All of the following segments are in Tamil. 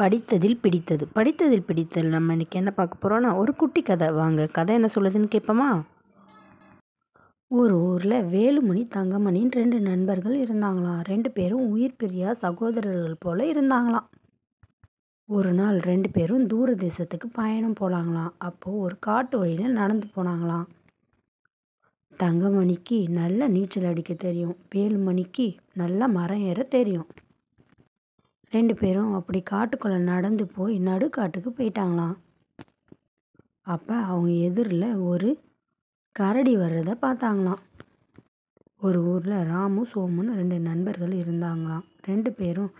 படித்ததில் பிடித்தது படித்ததில் பிடித்தது நம்ம இன்றைக்கி என்ன பார்க்க போகிறோன்னா ஒரு குட்டி கதை வாங்க கதை என்ன சொல்லுதுன்னு கேட்போமா ஒரு ஊரில் வேலுமணி தங்கமணின்னு ரெண்டு நண்பர்கள் இருந்தாங்களாம் ரெண்டு பேரும் உயிர் பிரியா சகோதரர்கள் போல் இருந்தாங்களாம் ஒரு நாள் ரெண்டு பேரும் தூர தேசத்துக்கு பயணம் போனாங்களாம் அப்போது ஒரு காட்டு வழியில் நடந்து போனாங்களாம் தங்கமணிக்கு நல்லா நீச்சல் அடிக்க தெரியும் வேலுமணிக்கு நல்லா மரம் ஏற தெரியும் ரெண்டு பேரும் அப்படி காட்டுக்குள்ளே நடந்து போய் நடுக்காட்டுக்கு போயிட்டாங்களாம் அப்போ அவங்க எதிரில் ஒரு கரடி வர்றதை பார்த்தாங்களாம் ஒரு ஊரில் ராமு சோமுன்னு ரெண்டு நண்பர்கள் இருந்தாங்களாம் ரெண்டு பேரும்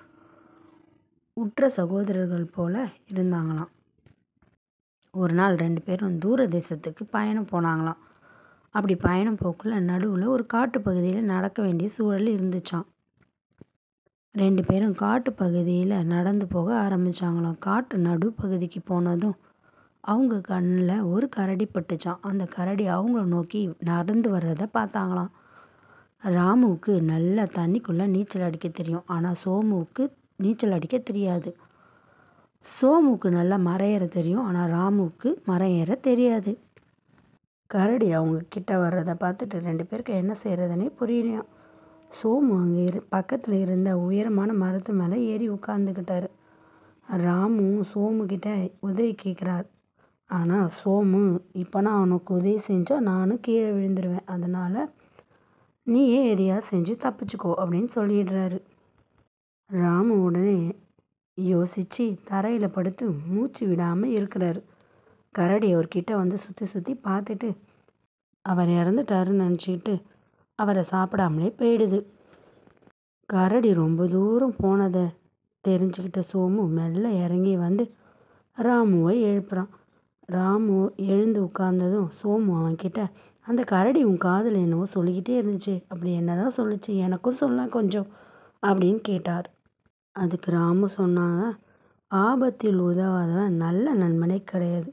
உற்ற சகோதரர்கள் போல் இருந்தாங்களாம் ஒரு நாள் ரெண்டு பேரும் தூர தேசத்துக்கு பயணம் போனாங்களாம் அப்படி பயணம் போக்குள்ள நடுவில் ஒரு காட்டு பகுதியில் நடக்க வேண்டிய சூழல் இருந்துச்சான் ரெண்டு பேரும் காட்டு பகுதியில் நடந்து போக ஆரம்பிச்சாங்களாம். காட்டு நடுப்பகுதிக்கு போனதும் அவங்க கண்ணில் ஒரு கரடி பட்டுச்சான் அந்த கரடி அவங்கள நோக்கி நடந்து வர்றத பார்த்தாங்களாம். ராமுவுக்கு நல்லா தண்ணிக்குள்ளே நீச்சல் அடிக்க தெரியும். ஆனால் சோமுவுக்கு நீச்சல் அடிக்க தெரியாது. சோமுவுக்கு நல்லா மரம் தெரியும். ஆனால் ராமுவுக்கு மரம் தெரியாது. கரடி அவங்க கிட்ட வர்றதை பார்த்துட்டு ரெண்டு பேருக்கு என்ன செய்கிறதுனே புரியலையும் சோமு அங்கே இரு பக்கத்தில் இருந்த உயரமான மரத்து மேலே ஏறி உட்கார்ந்துக்கிட்டார் ராமு சோமு கிட்ட உதவி கேட்குறார் ஆனால் சோமு இப்போ நான் அவனுக்கு உதவி செஞ்சால் நானும் கீழே விழுந்துருவேன் அதனால் நீயே எதையாக செஞ்சு தப்பிச்சுக்கோ அப்படின்னு சொல்லிடுறாரு ராமு உடனே யோசித்து தரையில் படுத்து மூச்சு விடாமல் இருக்கிறாரு கரடி அவர்கிட்ட வந்து சுற்றி சுற்றி பார்த்துட்டு அவர் இறந்துட்டாருன்னு நினச்சிக்கிட்டு அவரை சாப்பிடாமலே போயிடுது கரடி ரொம்ப தூரம் போனதை தெரிஞ்சுக்கிட்ட சோமு மெல்ல இறங்கி வந்து ராமுவை எழுப்புறான் ராமு எழுந்து உட்கார்ந்ததும் சோமு அவன்கிட்ட அந்த கரடி உன் காதில் என்னவோ சொல்லிக்கிட்டே இருந்துச்சு அப்படி என்ன தான் சொல்லிச்சு எனக்கும் சொல்ல கொஞ்சம் அப்படின்னு கேட்டார் அதுக்கு ராமு சொன்னாங்க ஆபத்தில் உதவாதவன் நல்ல நண்பனே கிடையாது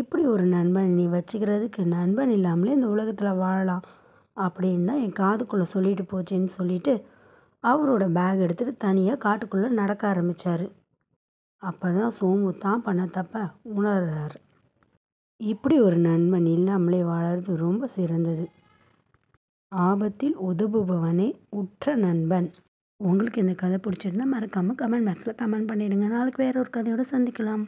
இப்படி ஒரு நண்பனை நீ வச்சுக்கிறதுக்கு நண்பன் இல்லாமலே இந்த உலகத்தில் வாழலாம் அப்படின்னு தான் என் காதுக்குள்ளே சொல்லிட்டு போச்சேன்னு சொல்லிவிட்டு அவரோட பேக் எடுத்துகிட்டு தனியாக காட்டுக்குள்ளே நடக்க ஆரம்பித்தார் அப்போ தான் சோமு தான் பண்ண தப்ப உணர்றாரு இப்படி ஒரு நண்பன் இல்லாமலே வாழறது ரொம்ப சிறந்தது ஆபத்தில் உதவுபவனே உற்ற நண்பன் உங்களுக்கு இந்த கதை பிடிச்சிருந்தா மறக்காமல் கமெண்ட் பாக்ஸில் கமெண்ட் பண்ணிடுங்க நாளைக்கு வேற ஒரு கதையோடு சந்திக்கலாம்